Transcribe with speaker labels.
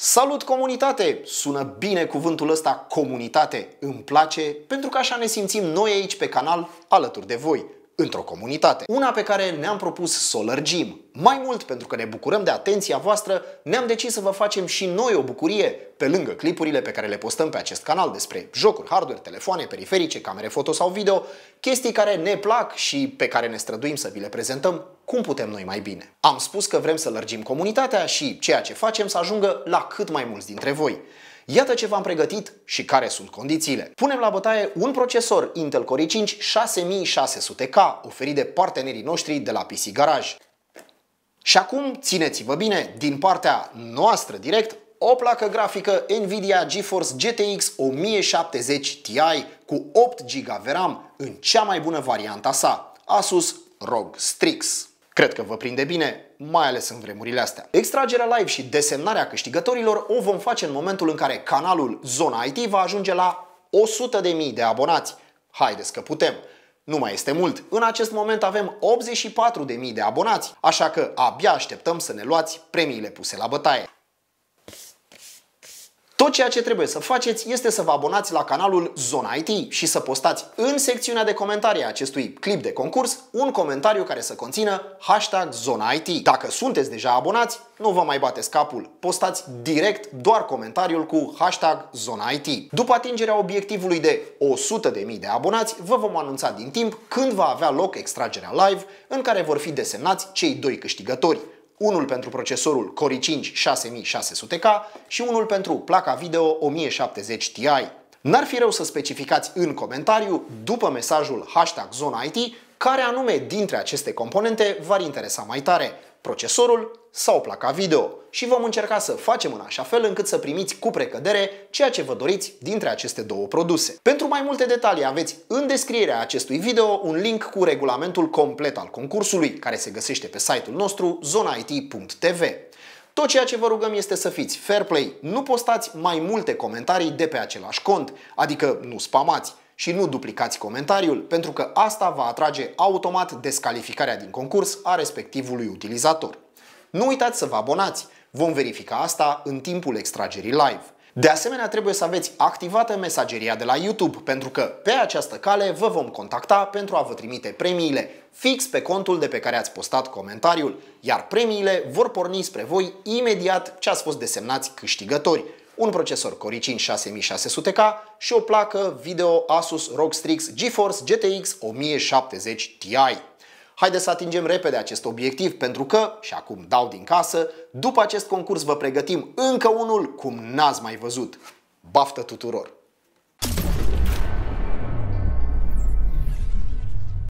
Speaker 1: Salut comunitate! Sună bine cuvântul ăsta comunitate. Îmi place pentru că așa ne simțim noi aici pe canal alături de voi într-o comunitate. Una pe care ne-am propus să o lărgim. Mai mult, pentru că ne bucurăm de atenția voastră, ne-am decis să vă facem și noi o bucurie, pe lângă clipurile pe care le postăm pe acest canal despre jocuri, hardware, telefoane, periferice, camere foto sau video, chestii care ne plac și pe care ne străduim să vi le prezentăm cum putem noi mai bine. Am spus că vrem să lărgim comunitatea și ceea ce facem să ajungă la cât mai mulți dintre voi. Iată ce v-am pregătit și care sunt condițiile. Punem la bătaie un procesor Intel Core i5 6600K oferit de partenerii noștri de la PC Garage. Și acum țineți-vă bine, din partea noastră direct, o placă grafică Nvidia GeForce GTX 1070 Ti cu 8 GB RAM în cea mai bună varianta sa, Asus ROG Strix. Cred că vă prinde bine, mai ales în vremurile astea. Extragerea live și desemnarea câștigătorilor o vom face în momentul în care canalul Zona IT va ajunge la 100.000 de abonați. Haideți că putem! Nu mai este mult. În acest moment avem 84.000 de abonați, așa că abia așteptăm să ne luați premiile puse la bătaie. Tot ceea ce trebuie să faceți este să vă abonați la canalul Zona IT și să postați în secțiunea de comentarii a acestui clip de concurs un comentariu care să conțină hashtag Zona IT. Dacă sunteți deja abonați, nu vă mai bateți capul, postați direct doar comentariul cu hashtag Zona IT. După atingerea obiectivului de 100.000 de abonați, vă vom anunța din timp când va avea loc extragerea live în care vor fi desemnați cei doi câștigători unul pentru procesorul Core i5 6600K și unul pentru placa video 1070 Ti. N-ar fi rău să specificați în comentariu, după mesajul hashtag zona IT, care anume dintre aceste componente v-ar interesa mai tare, procesorul sau placa video și vom încerca să facem în așa fel încât să primiți cu precădere ceea ce vă doriți dintre aceste două produse. Pentru mai multe detalii aveți în descrierea acestui video un link cu regulamentul complet al concursului care se găsește pe site-ul nostru zonait.tv. Tot ceea ce vă rugăm este să fiți fair play, nu postați mai multe comentarii de pe același cont, adică nu spamați și nu duplicați comentariul, pentru că asta va atrage automat descalificarea din concurs a respectivului utilizator. Nu uitați să vă abonați, vom verifica asta în timpul extragerii live. De asemenea, trebuie să aveți activată mesageria de la YouTube, pentru că pe această cale vă vom contacta pentru a vă trimite premiile fix pe contul de pe care ați postat comentariul, iar premiile vor porni spre voi imediat ce ați fost desemnați câștigători. Un procesor Core i5 6600K și o placă video Asus ROG Strix GeForce GTX 1070 Ti. Haideți să atingem repede acest obiectiv pentru că, și acum dau din casă, după acest concurs vă pregătim încă unul cum n-ați mai văzut. Baftă tuturor!